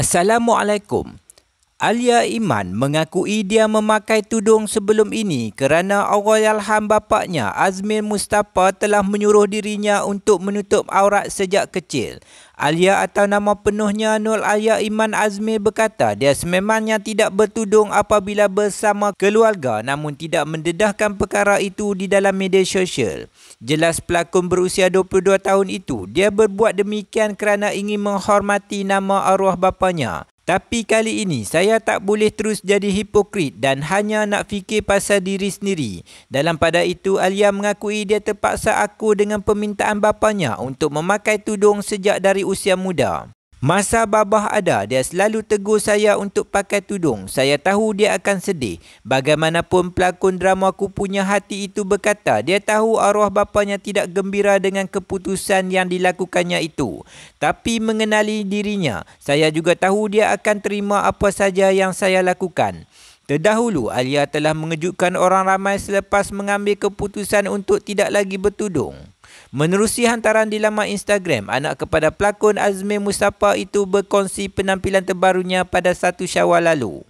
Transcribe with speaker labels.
Speaker 1: Assalamualaikum. Alia Iman mengakui dia memakai tudung sebelum ini kerana awalalham bapaknya Azmin Mustafa telah menyuruh dirinya untuk menutup aurat sejak kecil. Alia atau nama penuhnya Nur Alia Iman Azmin berkata dia sememangnya tidak bertudung apabila bersama keluarga namun tidak mendedahkan perkara itu di dalam media sosial. Jelas pelakon berusia 22 tahun itu dia berbuat demikian kerana ingin menghormati nama arwah bapanya. Tapi kali ini saya tak boleh terus jadi hipokrit dan hanya nak fikir pasal diri sendiri. Dalam pada itu Alia mengakui dia terpaksa aku dengan permintaan bapanya untuk memakai tudung sejak dari usia muda. Masa babah ada, dia selalu tegur saya untuk pakai tudung. Saya tahu dia akan sedih. Bagaimanapun pelakon drama ku punya hati itu berkata, dia tahu arwah bapanya tidak gembira dengan keputusan yang dilakukannya itu. Tapi mengenali dirinya, saya juga tahu dia akan terima apa saja yang saya lakukan. Terdahulu, Alia telah mengejutkan orang ramai selepas mengambil keputusan untuk tidak lagi bertudung. Menerusi hantaran di laman Instagram, anak kepada pelakon Azmi Mustafa itu berkongsi penampilan terbarunya pada satu syawal lalu.